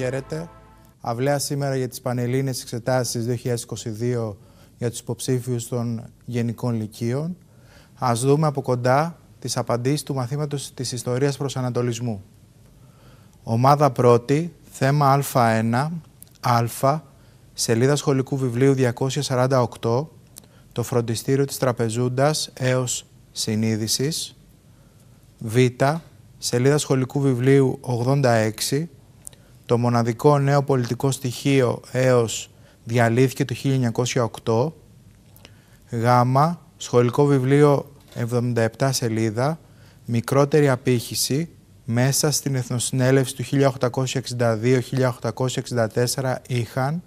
χαίρετε. Αυλαία σήμερα για τις Πανελλήνες Εξετάσεις 2022 για τους υποψήφιους των Γενικών Λυκείων. Ας δούμε από κοντά τις απαντήσεις του μαθήματος της Ιστορίας προς Ανατολισμού. Ομάδα πρώτη, θέμα Α1, Α, σελίδα σχολικού βιβλίου 248, το φροντιστήριο της τραπεζούντας έως συνείδησης. Β, σελίδα σχολικού βιβλίου 86, το μοναδικό νέο πολιτικό στοιχείο έως διαλύθηκε το 1908, γ, σχολικό βιβλίο 77 σελίδα, μικρότερη απήχηση, μέσα στην Εθνοσυνέλευση του 1862-1864 είχαν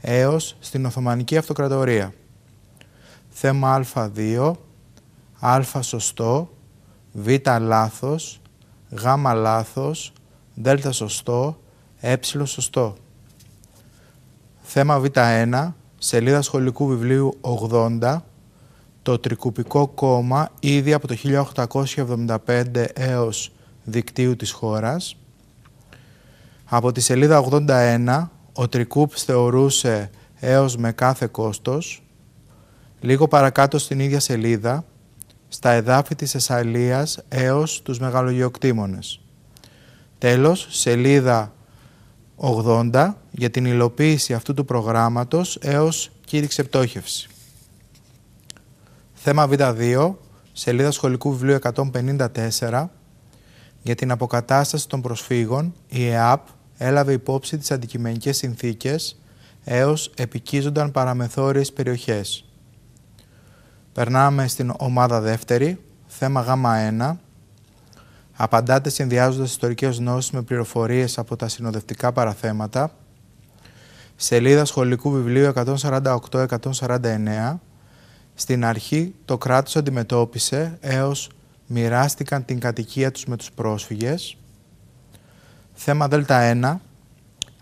έως στην Οθωμανική Αυτοκρατορία. Θέμα α2, α σωστό, β λάθος, γ λάθος, δ σωστό, ε σωστό. Θέμα Β1, σελίδα σχολικού βιβλίου 80, το τρικουπικό κόμμα ήδη από το 1875 έως δικτύου της χώρας. Από τη σελίδα 81, ο Τρικούπς θεωρούσε έως με κάθε κόστος. Λίγο παρακάτω στην ίδια σελίδα, στα εδάφη της Εσσαλίας έως τους μεγαλογιοκτήμονες. Τέλος, σελίδα 80 για την υλοποίηση αυτού του προγράμματος έως κήρυξη πτώχευση. Θέμα Β2, σελίδα σχολικού βιβλίου 154, για την αποκατάσταση των προσφύγων, η ΕΑΠ έλαβε υπόψη τις αντικειμενικές συνθήκες έως επικίζονταν παραμεθόριες περιοχές. Περνάμε στην ομάδα δεύτερη, θέμα Γ1, απαντάτε συνδυάζοντας ιστορικές γνώσεις με πληροφορίες από τα συνοδευτικά παραθέματα, σελίδα σχολικού βιβλίου 148-149, στην αρχή το κράτος αντιμετώπισε έως μοιράστηκαν την κατοικία τους με τους πρόσφυγες. Θέμα Δέλτα 1.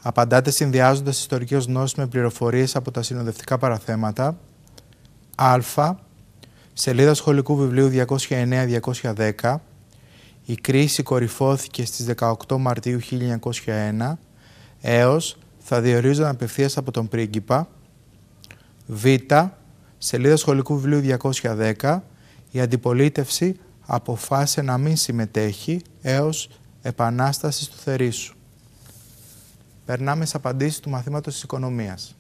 Απαντάτε συνδυάζοντας ιστορικές γνώσεις με πληροφορίες από τα συνοδευτικά παραθέματα. Α. Σελίδα σχολικού βιβλίου 209-210. Η κρίση κορυφώθηκε στις 18 Μαρτίου 1901 έως θα διορίζονταν απευθείας από τον πρίγκιπα. Β. Σελίδα σχολικού βιβλίου 210. Η αντιπολίτευση αποφάσισε να μην συμμετέχει έως επανάστασης του θερίσου. Περνάμε στις απαντήσεις του μαθήματος της οικονομίας.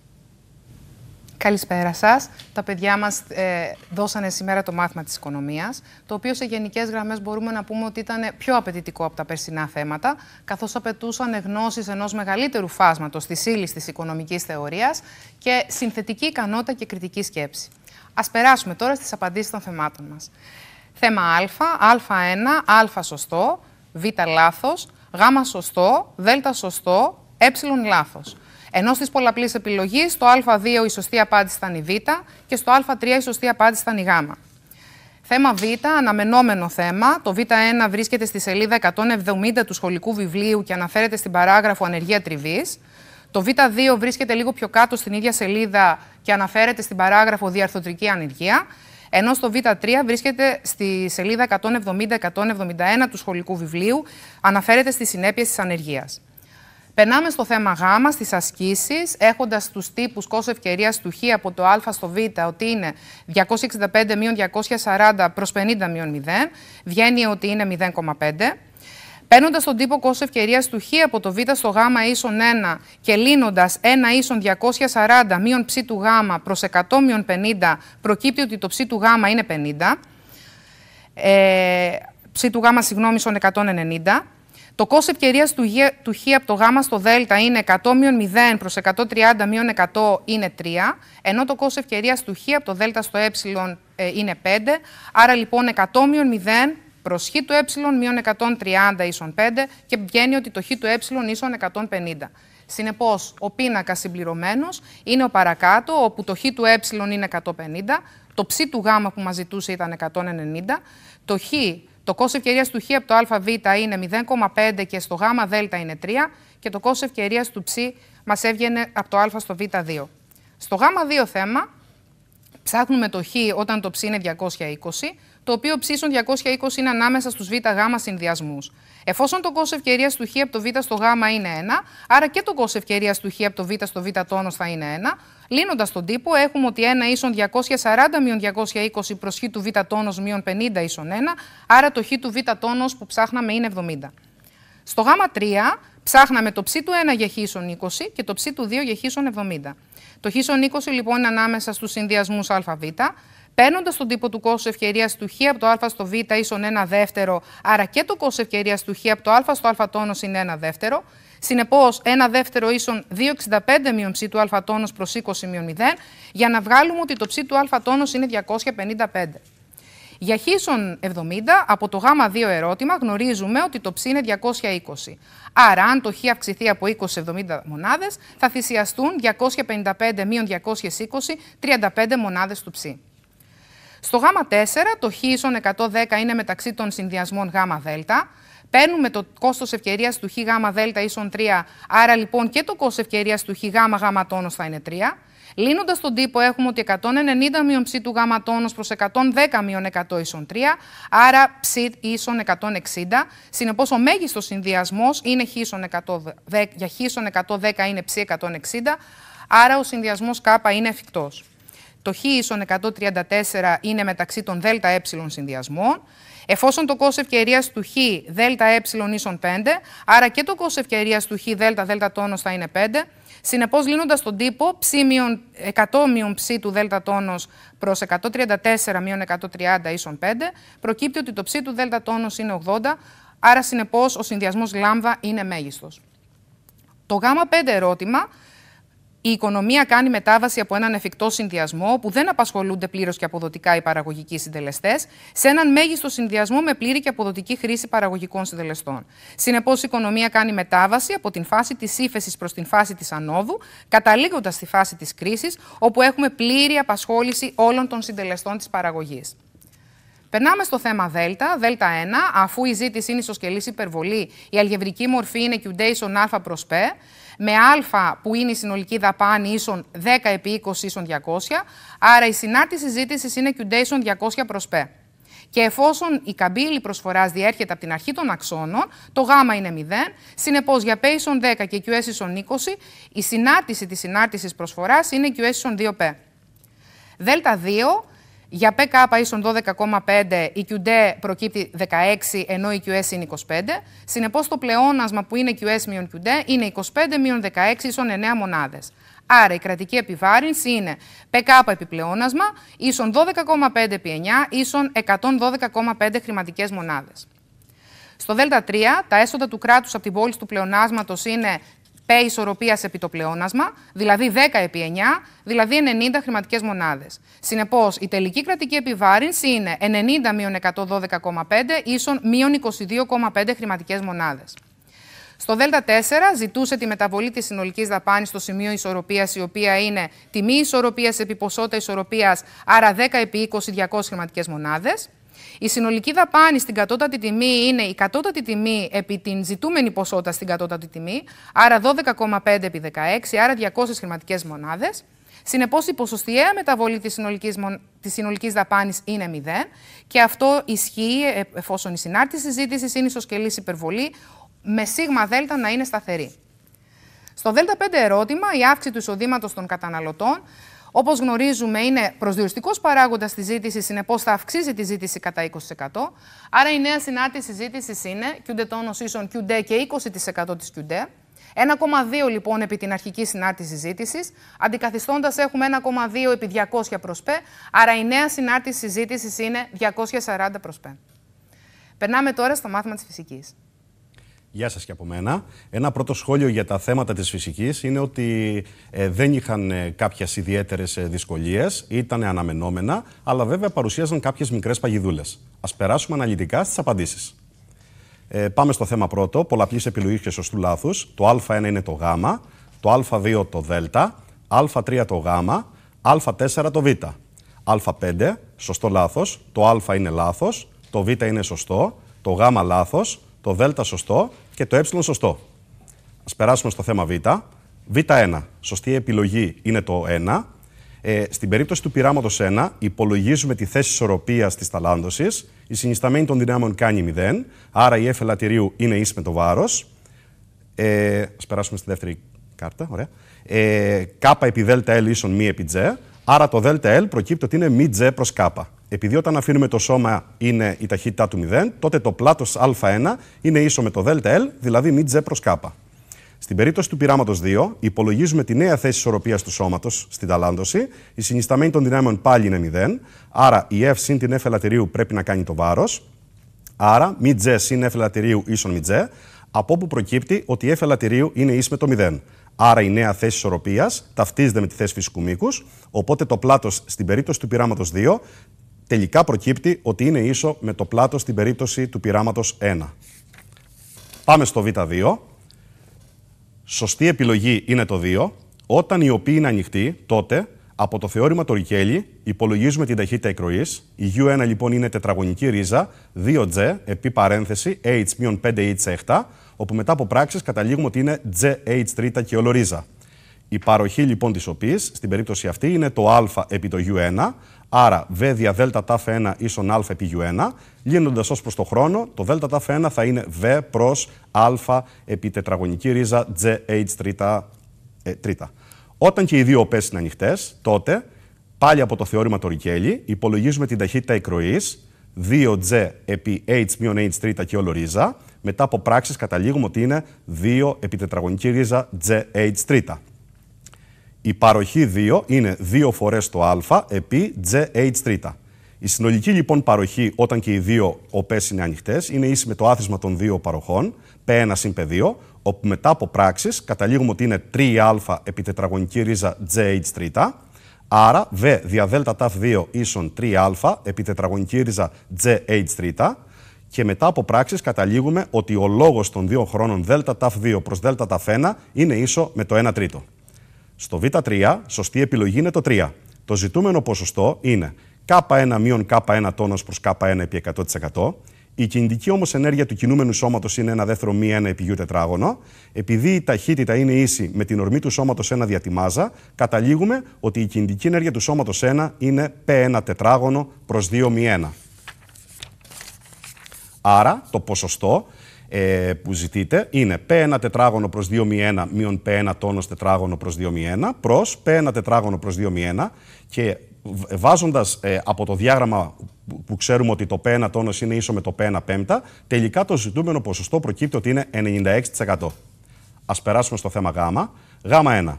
Καλησπέρα σας. Τα παιδιά μας ε, δώσανε σήμερα το μάθημα της οικονομίας, το οποίο σε γενικές γραμμές μπορούμε να πούμε ότι ήταν πιο απαιτητικό από τα περσινά θέματα, καθώς απαιτούσαν γνώσεις ενός μεγαλύτερου φάσματος της ύλης της οικονομικής θεωρίας και συνθετική ικανότητα και κριτική σκέψη. Ας περάσουμε τώρα στις απαντήσεις των θεμάτων μας. Θέμα Α, Α1, Α σωστό, Β λάθος, Γ σωστό, Δ σωστό, Ε λάθος. Ενώ στις πολλαπλής επιλογής, στο Α2 η σωστή απάντηση ήταν η Β και στο Α3 η σωστή απάντηση ήταν η Γ. Θέμα Β, αναμενόμενο θέμα. Το Β1 βρίσκεται στη σελίδα 170 του σχολικού βιβλίου και αναφέρεται στην παράγραφο Ανεργία τριβής. Το Β2 βρίσκεται λίγο πιο κάτω στην ίδια σελίδα και αναφέρεται στην παράγραφο Διαρθωτρική ανεργία. Ενώ στο Β3 βρίσκεται στη σελίδα 170-171 του σχολικού βιβλίου, αναφέρεται στις συνέπειες της ανεργίας. Περνάμε στο θέμα Γ, στις ασκήσεις, έχοντας τους τύπους κόστος ευκαιρίας του Χ από το Α στο Β, ότι είναι 265-240 προ 50-0, βγαίνει ότι είναι 0,5. Παίρνοντας τον τύπο κόστος ευκαιρίας του Χ από το Β στο Γ ίσον 1 και λύνοντας 1 ίσον 240 μείον ψ του Γ προς 100 50, προκύπτει ότι το ψ του Γ είναι 50. Ε, ψ του Γ, συγγνώμη, 190. Το κόστο ευκαιρία του, του χ από το γ στο δ είναι 100 0 προς 130 100 είναι 3, ενώ το κόστο ευκαιρία του χ από το δ στο ε, ε είναι 5, άρα λοιπόν 100 0 προς χ του ε μείον 130 ίσον 5 και βγαίνει ότι το χ του ε ίσον 150. Συνεπώς, ο πίνακας συμπληρωμένος είναι ο παρακάτω, όπου το χ του ε είναι 150, το ψ του γ που μας ζητούσε ήταν 190, το χ το κόστος ευκαιρίας του Χ από το ΑΒ είναι 0,5 και στο ΓΔ είναι 3 και το κόστος ευκαιρίας του Ψ μας έβγαινε από το Α στο Β2. Στο Γ2 θέμα ψάχνουμε το Χ όταν το Ψ είναι 220, το οποίο ψ 220 είναι ανάμεσα στους ΒΓ συνδυασμούς. Εφόσον το κόστος ευκαιρίας του Χ από το Β στο Γ είναι 1, άρα και το κόστος ευκαιρίας του Χ από το Β στο Β τόνος θα είναι 1, Λύνοντας τον τύπο, έχουμε ότι 1 ίσον 240 μείον 220 προ χ του β τόνος μείον 50 ίσον 1, άρα το χ του β τόνος που ψάχναμε είναι 70. Στο γ3 ψάχναμε το ψ του 1 για χ ίσον 20 και το ψ του 2 για χ ίσον 70. Το χ ίσον 20 λοιπόν είναι ανάμεσα στους συνδυασμούς αβ. Παίρνοντας τον τύπο του κόσου ευκαιρίας του χ από το α στο β ίσον 1 δεύτερο, άρα και το κόσου ευκαιρίας του χ από το α στο α τόνος είναι 1 δεύτερο, Συνεπώς, ένα δεύτερο ίσον 2,65 μείον ψ του α προ 20 μείον 0, για να βγάλουμε ότι το ψ του α είναι 255. Για χίσον 70, από το γάμα 2 ερώτημα γνωρίζουμε ότι το ψ είναι 220. Άρα, αν το χ αυξηθεί από 20 σε 70 μονάδες, θα θυσιαστούν 255 μείον 220, 35 μονάδες του ψ. Στο γάμα 4 το χ ίσον 110 είναι μεταξύ των συνδυασμών γάμα δέλτα. Παίρνουμε το κόστος ευκαιρίας του ΧΓΔ ίσον 3, άρα λοιπόν και το κόστος ευκαιρίας του ΧΓΓ τόνος θα είναι 3. Λύνοντας τον τύπο, έχουμε ότι 190 μείον ψ του γάμα τόνος προς 110 μείον 100 ίσον 3, άρα ψ ίσον 160. Συνεπώς, ο μέγιστος συνδυασμός είναι χ ίσον 110, για χ ίσον 110 είναι ψ 160, άρα ο συνδυασμός κ είναι εφικτός. Το χ ίσον 134 είναι μεταξύ των ΔΕ συνδυασμών. Εφόσον το κόστο ευκαιρία του χ ε ίσον 5, άρα και το κόστο ευκαιρία του χ ΔΕΛΤΑ ΔΕΛΤΑ τόνος θα είναι 5. Συνεπώς, λύνοντας τον τύπο, ψ 100 ψ του ΔΕΛΤΑ τόνος προς 134 μείον 130 ίσον 5, προκύπτει ότι το ψ του ΔΕΛΤΑ τόνος είναι 80, άρα συνεπώς ο συνδυασμός λάμδα είναι μέγιστος. Το γάμα 5 ερώτημα η οικονομία κάνει μετάβαση από έναν εφικτό συνδυασμό που δεν απασχολούνται πλήρως και αποδοτικά οι παραγωγικοί συντελεστές, σε έναν μέγιστο συνδυασμό με πλήρη και αποδοτική χρήση παραγωγικών συντελεστών. Συνεπώς, η οικονομία κάνει μετάβαση από την φάση της ύφεσης προς την φάση της ανόδου, καταλήγοντας στη φάση της κρίσης, όπου έχουμε πλήρη απασχόληση όλων των συντελεστών της παραγωγής. Περνάμε στο θέμα Δέλτα, Δέλτα 1, αφού η ζήτηση είναι ισοσκελής υπερβολή, η αλγευρική μορφή είναι Q-Dation α προς με α που είναι η συνολική δαπάνη ίσον 10 επί 20 ίσον 200, άρα η συνάρτηση ζήτηση είναι Q ίσον 200 προς π. Και εφόσον η καμπύλη προσφοράς διέρχεται από την αρχή των αξώνων, το γ είναι 0. Συνεπώς για π ίσον 10 και QS ίσον 20, η συνάρτηση της συνάρτησης προσφοράς είναι QS ίσον 2P. Δέλτα 2 2π. δελτα 2 για ΠΚ ίσον 12,5, η QD προκύπτει 16, ενώ η QS είναι 25. Συνεπώς το πλεόνασμα που είναι QS μείον QD είναι 25 μείον 16 ίσον 9 μονάδες. Άρα η κρατική επιβάρυνση είναι ΠΚ επιπλεόνασμα ίσον 12,5 επί 9 ίσον 112,5 χρηματικές μονάδες. Στο ΔΕΛΤΑ 3, τα έσοδα του κράτους από την πόλη του πλεονάσματος είναι ΠΕ ισορροπίας επί το πλεόνασμα, δηλαδή 10 επί 9, δηλαδή 90 χρηματικές μονάδες. Συνεπώς, η τελική κρατική επιβάρυνση είναι 90 μείον 112,5 ίσον μείον 22,5 χρηματικές μονάδες. Στο ΔΕΛΤΑ 4 ζητούσε τη μεταβολή της συνολικής δαπάνης στο σημείο ισορροπίας, η οποία είναι τιμή ισορροπίας επί ποσότητα ισορροπίας, άρα 10 επί 20, 200 χρηματικές μονάδες. Η συνολική δαπάνη στην κατώτατη τιμή είναι η κατώτατη τιμή επί την ζητούμενη ποσότητα στην κατώτατη τιμή, άρα 12,5 επί 16, άρα 200 χρηματικές μονάδες. Συνεπώς η ποσοστιαία μεταβολή της συνολικής, της δαπάνης είναι 0 και αυτό ισχύει ε, εφόσον η συνάρτηση ζήτησης είναι ισοσκελής υπερβολή με σίγμα δέλτα να είναι σταθερή. Στο ΔΕΛΤΑ 5 ερώτημα, η αύξηση του εισοδήματος των καταναλωτών Όπως γνωρίζουμε, είναι προσδιοριστικός παράγοντας της ζήτησης, συνεπώς θα αυξήσει τη ζήτηση κατά 20%. Άρα η νέα συνάρτηση ζήτησης είναι QD τόνο ίσον QD και 20% τη QD. 1,2 λοιπόν επί την αρχική συνάρτηση ζήτησης. Αντικαθιστώντας έχουμε 1,2 επί 200 προς π. άρα η νέα συνάρτηση ζήτησης είναι 240 προς π. Περνάμε τώρα στο μάθημα της φυσικής. Γεια σας και από μένα. Ένα πρώτο σχόλιο για τα θέματα της φυσικής είναι ότι ε, δεν είχαν ε, κάποιες ιδιαίτερες ε, δυσκολίες, ήταν αναμενόμενα, αλλά βέβαια παρουσίαζαν κάποιες μικρές παγιδούλες. Ας περάσουμε αναλυτικά στις απαντήσεις. Ε, πάμε στο θέμα πρώτο, πολλαπλής επιλογής και σωστού λάθους. Το α1 είναι το γ, το α2 το δ, α3 το γ, α4 το β. α5, σωστό λάθος, το α είναι λάθος, το β είναι σωστό, το γ λάθος, το Δ σωστό και το Ε σωστό. Ας περάσουμε στο θέμα Β. Β1. Σωστή επιλογή είναι το 1. Ε, στην περίπτωση του πειράματος 1, υπολογίζουμε τη θέση ισορροπίας της ταλάντωση. Η συνισταμένη των δυνάμεων κάνει 0. Άρα η F ελαττηρίου είναι ίση με το βάρος. Ε, Ας περάσουμε στη δεύτερη κάρτα. Ωραία. Ε, K επί ΔΕΛΤΑ ίσον μη επί Τζ. Άρα το ΔΕΛΤΑ προκύπτει ότι είναι μη τζέ προ κάπα. Επειδή όταν αφήνουμε το σώμα είναι η ταχύτητά του 0, τότε το πλατο α α1 είναι ίσο με το δλ, δηλαδή μη τζε προς κ. Στην περίπτωση του πειράματος 2, υπολογίζουμε τη νέα θέση ισορροπίας του σώματος στην ταλάντωση. Η συνισταμένη των δυνάμεων πάλι είναι 0. Άρα η F συν την F ελατηρίου πρέπει να κάνει το βάρος. Άρα μη τζέ συν F ελατηρίου ίσον μη Από όπου προκύπτει ότι η F ελατηρίου είναι ίση με το 0. Άρα η νέα θέση ισορροπίας ταυτίζεται με τη θέση φυσικού μήκους. Οπότε το πλάτος στην περίπτωση του πειράματος 2 τελικά προκύπτει ότι είναι ίσο με το πλάτο στην περίπτωση του πειράματος 1. Πάμε στο β2. Σωστή επιλογή είναι το 2. Όταν η οποία είναι ανοιχτή, τότε από το θεώρημα του Ρικέλη υπολογίζουμε την ταχύτητα εκροής. Η U1 λοιπόν είναι τετραγωνική ρίζα 2G επί παρένθεση H-5H7, όπου μετά από πράξεις καταλήγουμε ότι είναι GH3 και ολορίζα. Η παροχή λοιπόν της οποία στην περίπτωση αυτή είναι το α επί το U1 Άρα, Β δια δτα 1 ίσον α επί U1, λύνοντας ως προς το χρόνο, το δέλτα 1 θα είναι β προς α επί τετραγωνική ρίζα GH GΑΙΤΣ3. Ε, τρίτα. Όταν και οι δύο οπές είναι ανοιχτές, τότε πάλι από το θεώρημα του Ρικέλη υπολογίζουμε την ταχύτητα εκροής 2G επί H-H τρίτα και όλο ρίζα. Μετά από πράξεις καταλήγουμε ότι είναι 2 επί τετραγωνική ρίζα GH τρίτα. Η παροχή 2 είναι 2 φορές το α επί gh Η συνολική λοιπόν παροχή όταν και οι δύο οπές είναι ανοιχτές είναι ίση με το άθισμα των δύο παροχών p1 συν p2 όπου μετά από πράξεις καταλήγουμε ότι είναι 3α επί τετραγωνική ρίζα gh άρα β δια δέλτα ταφ 2 ίσον 3α επί τετραγωνική ρίζα gh και μετά από πράξεις καταλήγουμε ότι ο λόγος των δύο χρόνων δέλτα ταφ 2 προς δέλτα ταφ 1 είναι ίσο με το 1 τρίτο. Στο Β3, σωστή επιλογή είναι το 3. Το ζητούμενο ποσοστό είναι K1 μείον K1 τόνος προς K1 επί 100%. Η κινητική όμως ενέργεια του κινούμενου σώματος είναι ένα δεύτερο μη 1 επί γιου τετράγωνο. Επειδή η ταχύτητα είναι ίση με την ορμή του σώματος 1 μάζα, καταλήγουμε ότι η κινητική ενέργεια του σωματο 1 είναι P1 τετράγωνο προς 2 μη 1. Άρα το ποσοστό ε, που ζητείτε π P1 τετράγωνο προς μ1 μείον P1 τόνος τετράγωνο προς 1 προς π 1 τετράγωνο προς 1 και βάζοντας ε, από το διάγραμμα που ξέρουμε ότι το P1 τόνος είναι ίσο με το π 1 πέμπτα, τελικά το ζητούμενο ποσοστό προκύπτει ότι είναι 96%. Ας περάσουμε στο θέμα Γ. Γ1.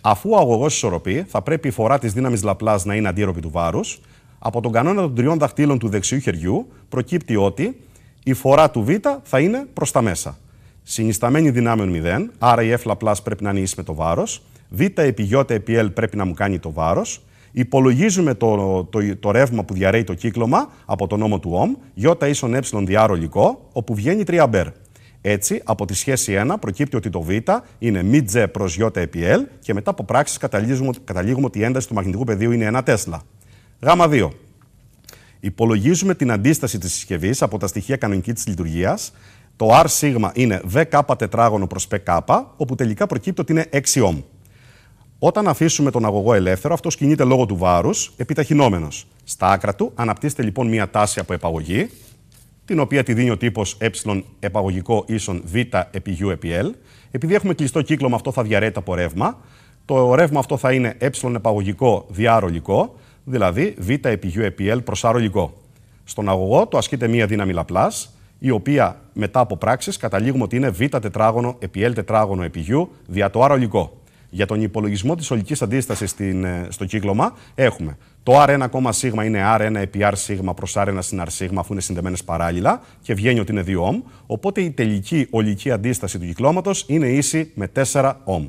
Αφού ο αγωγός ισορροπεί, θα πρέπει η φορά της δύναμης λαπλάς να είναι αντίρροπη του βάρους. Από τον κανόνα των τριών δαχτύλων του δεξιού χεριού προκύπτει ότι η φορά του Β θα είναι προς τα μέσα. Συνισταμένη δυνάμεων 0, άρα η F λαπλάς πρέπει να είναι ίση με το βάρος. Β επί Ι επί L πρέπει να μου κάνει το βάρος. Υπολογίζουμε το, το, το ρεύμα που διαρρέει το κύκλωμα από τον νόμο του ΟΜ, Ι ίσον ε διάρολικό, όπου βγαίνει 3 μπερ. Έτσι, από τη σχέση 1 προκύπτει ότι το Β είναι μη τζέ προς Ι επί L και μετά από πράξεις καταλήγουμε, καταλήγουμε ότι η ένταση του μαγνητικού πεδίου είναι 1 Τέσλα. Γ2. Υπολογίζουμε την αντίσταση της συσκευής από τα στοιχεία κανονική της λειτουργίας. Το R σίγμα είναι VK τετράγωνο προ ΠΚ, όπου τελικά προκύπτει ότι είναι 6 ohm. Όταν αφήσουμε τον αγωγό ελεύθερο, αυτός κινείται λόγω του βάρους, επιταχυνόμενος. Στα άκρα του αναπτύσσεται λοιπόν μία τάση από επαγωγή, την οποία τη δίνει ο τύπος ε επαγωγικό ίσον β επί u επί L. Επειδή έχουμε κλειστό κύκλωμα, αυτό θα διαρρέει από ρεύμα. Το ρεύμα αυτό θα είναι ε επαγωγικό διάρολικό δηλαδή β επί U επί L προσαρολικό. Στον αγωγό το ασκείται μία δύναμη λαπλάς, η οποία μετά από πράξεις καταλήγουμε ότι είναι β τετράγωνο επί L τετράγωνο επί U δια το άρωλικό. Για τον υπολογισμό της ολικής αντίστασης ε, στο κύκλωμα έχουμε το R1, σίγμα είναι R1 επί R σίγμα προς R1 συν R σίγμα αφού είναι συνδεμένες παράλληλα και βγαίνει ότι είναι 2 ohm, οπότε η τελική ολική αντίσταση του κυκλώματος είναι ίση με 4 ohm.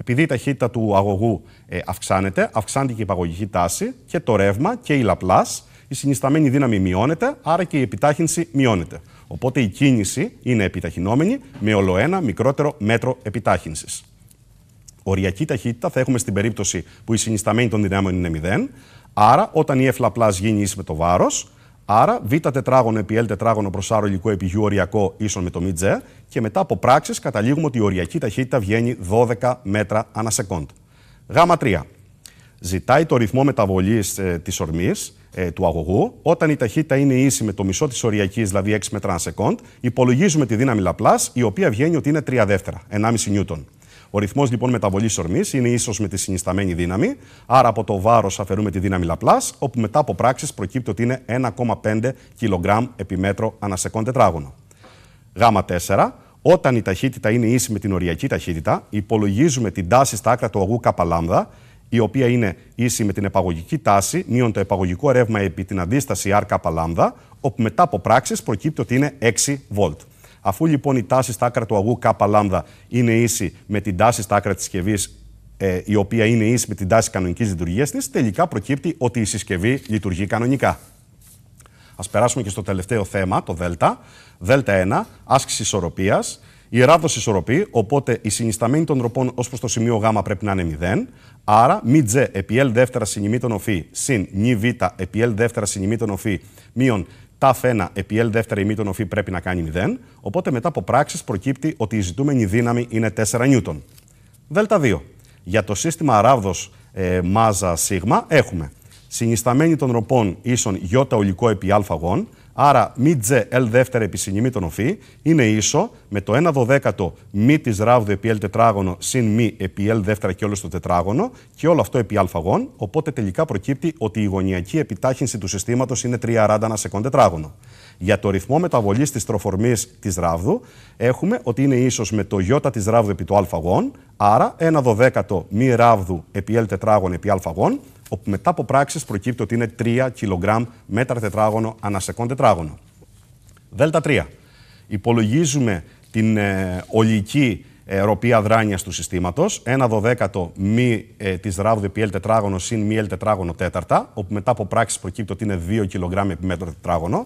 Επειδή η ταχύτητα του αγωγού ε, αυξάνεται, αυξάνεται και η παγωγική τάση και το ρεύμα και η λαπλάς, η συνισταμένη δύναμη μειώνεται, άρα και η επιτάχυνση μειώνεται. Οπότε η κίνηση είναι επιταχυνόμενη με ολοένα μικρότερο μέτρο επιτάχυνσης. Οριακή ταχύτητα θα έχουμε στην περίπτωση που η συνισταμένη των δυνάμεων είναι 0, άρα όταν η εφλαπλάς γίνει ίση με το βάρος, Άρα, β τετράγωνο επί L τετράγωνο προς υλικό επί U οριακό ίσον με το μη και μετά από πράξεις καταλήγουμε ότι η οριακή ταχύτητα βγαίνει 12 μέτρα ανά σεκόντ. Γ3. Ζητάει το ρυθμό μεταβολής ε, της ορμής ε, του αγωγού. Όταν η ταχύτητα είναι ίση με το μισό της οριακής, δηλαδή 6 μέτρα ανά σεκόντ, υπολογίζουμε τη δύναμη λαπλάς, η οποία βγαίνει ότι είναι 3 δεύτερα, 1,5 νιούτον. Ο ρυθμός λοιπόν μεταβολής ορμής είναι ίσως με τη συνισταμένη δύναμη. Άρα από το βάρος αφαιρούμε τη δύναμη λαπλάς, όπου μετά από πράξεις προκύπτει ότι είναι 1,5 κιλογραμμ επί μέτρο ανασεκόν τετράγωνο. Γ4. Όταν η ταχύτητα είναι ίση με την οριακή ταχύτητα, υπολογίζουμε την τάση στα άκρα του αγού κ η οποία είναι ίση με την επαγωγική τάση μείον το επαγωγικό ρεύμα επί την αντίσταση ΑΡΚΑ όπου μετά από πράξεις προκύπτει ότι είναι 6 βολτ. Αφού λοιπόν η τάση στα άκρα του αγού ΚΛ είναι ίση με την τάση στα άκρα της συσκευής, ε, η οποία είναι ίση με την τάση κανονικής λειτουργίας της, τελικά προκύπτει ότι η συσκευή λειτουργεί κανονικά. Ας περάσουμε και στο τελευταίο θέμα, το ΔΕΛΤΑ. ΔΕΛΤΑ 1, άσκηση ισορροπίας. Η ράδο ισορροπεί, οπότε η συνισταμένη των τροπών ως προς το σημείο Γ πρέπει να είναι 0. Άρα, μη τζε επί L δεύτερα συνημή των οφή συν νι β επί L δεύτερα συνημή των οφή μείον ΤΑΦ 1 επί L δεύτερη ημίτον οφή πρέπει να κάνει 0, οπότε μετά από πράξεις προκύπτει ότι η ζητούμενη δύναμη είναι 4 ν. Δέλτα 2. Για το σύστημα ράβδος ε, μάζα σίγμα έχουμε συνισταμένη των ροπών ίσον ι ολικό επί α Άρα μη τζε ελ δεύτερη επί των οφή είναι ίσο με το 1 δωδέκατο μη της ράβδο επί ελ τετράγωνο συν μη επί ελ δεύτερα και όλος το τετράγωνο και όλο αυτό επί αλφαγών. Οπότε τελικά προκύπτει ότι η γωνιακή επιτάχυνση του συστήματος είναι 3 ράντα ένα σεκόν τετράγωνο. Για το ρυθμό μεταβολής της τροφορμής της ράβδου έχουμε ότι είναι ίσως με το Ι της ράβδου επί το αλφαγόν, δωδέκατο μη ράβδου επί L τετράγωνο αλφαγόν, όπου μετά από πράξεις προκύπτει ότι είναι 3 κιλογκράμμ μέτρα τετράγωνο ανασεκόν τετράγωνο. Δέλτα 3. Υπολογίζουμε την ε, ολική ε, ροπή αδράνειας του συστήματος, 1 δωδέκατο μη ε, της ράβδου επί L τετράγωνο συν μη L τετράγωνο τέταρτα, όπου μετά από πράξεις προκύπτει ότι είναι 2 κιλογράμμοι επί μέτρο τετράγωνο.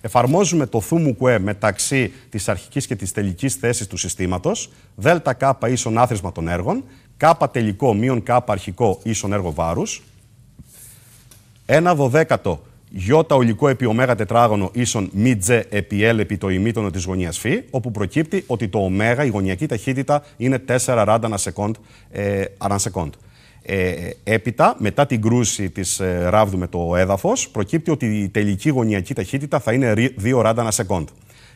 Εφαρμόζουμε το θούμου κουέ μεταξύ της αρχικής και της τελικής θέσης του συστήματος, ΔΕΛΤΑ ίσον άθροισμα των έργων, ΚΑΠΑ τελικό μείον ΚΑΠΑ αρχικό ίσον έργο βάρους, 1 δωδέκατο γιώτα ολικό επί τετράγωνο ίσον μη τζε επί το ημίτονο της γωνίας φ, όπου προκύπτει ότι το ω, η γωνιακή ταχύτητα, είναι 4 ράντα ε, ε, έπειτα, μετά την κρούση της ε, ράβδου με το έδαφος, προκύπτει ότι η τελική γωνιακή ταχύτητα θα είναι 2 ράντα ανά σεκόντ.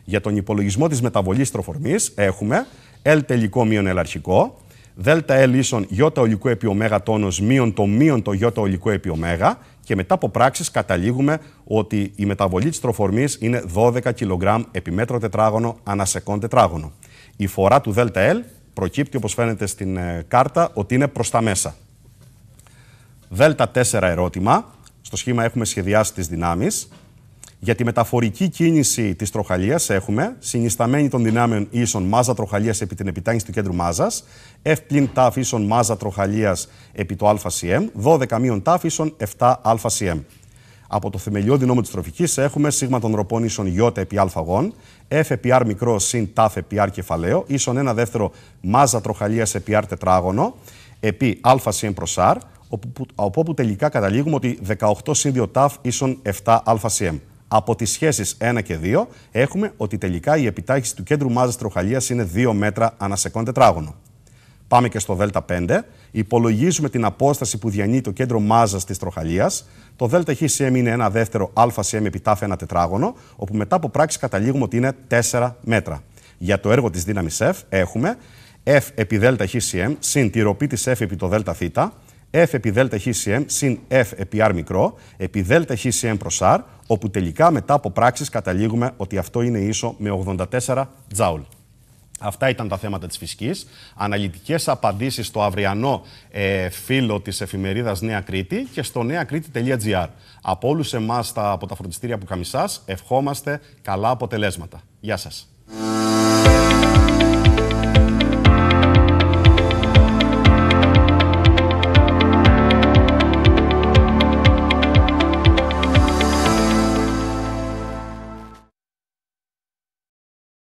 Για τον υπολογισμό της μεταβολής τροφορμή έχουμε L τελικό μείον L αρχικό, ΔΕΛΤΑ ίσον Ι ολικό επί ωμέγα τόνος μείον το μείον το Ι ολικού επί ωμέγα και μετά από πράξεις καταλήγουμε ότι η μεταβολή της τροφορμής είναι 12 κιλογράμμ επί μέτρο τετράγωνο ανά σεκόν τετράγωνο. Η φορά του ΔΕΛΤΑ L προκύπτει όπως φαίνεται στην ε, κάρτα ότι είναι προς τα μέσα. Δέλτα 4 ερώτημα. Στο σχήμα έχουμε σχεδιάσει τις δυνάμεις. Για τη μεταφορική κίνηση της τροχαλίας έχουμε συνισταμένη των δυνάμεων ίσον μάζα τροχαλίας επί την επιτάχυνση του κέντρου μάζας, F πλην τάφ ίσον μάζα τροχαλίας επί το αλφα-CM. 12 μείον τάφ ίσον 7 αλφα-CM. Από το θεμελιώδη νόμο της τροφικής έχουμε σίγμα των ροπών ίσον Ι επί α F επί R μικρό συν τάφ επί R κεφαλαίο, ίσον ένα δεύτερο μάζα τροχαλίας επί R τετράγωνο, επί προς R, από όπου τελικά καταλήγουμε ότι 18 2 ΤΑΦ ίσον 7 ΑΣΥΜ. Από τις σχέσεις 1 και 2 έχουμε ότι τελικά η επιτάχυση του κέντρου μάζας τροχαλίας είναι 2 μέτρα ανασεκόν τετράγωνο. Πάμε και στο ΔΕΛΤΑ 5 Υπολογίζουμε την απόσταση που διανύει το κέντρο μάζας της τροχαλίας. Το ΔΧΣΜ είναι ένα δεύτερο επί τάφ ένα τετράγωνο, όπου μετά από πράξη καταλήγουμε ότι είναι 4 μέτρα. Για το έργο της δύναμης F έχουμε F επί ΔΧΣΜ συν τη ροπή της F επί το θ, F επί δέλτα HCM συν F επί R μικρό επί δέλτα HCM προς R, όπου τελικά μετά από πράξεις καταλήγουμε ότι αυτό είναι ίσο με 84 τζάουλ. Αυτά ήταν τα θέματα της φυσικής. Αναλυτικές απαντήσεις στο αυριανό ε, φίλο της εφημερίδας Νέα Κρήτη και στο νεακρήτη.gr. Από όλους εμάς τα, από τα φροντιστήρια που καμισάς, ευχόμαστε καλά αποτελέσματα. Γεια σας.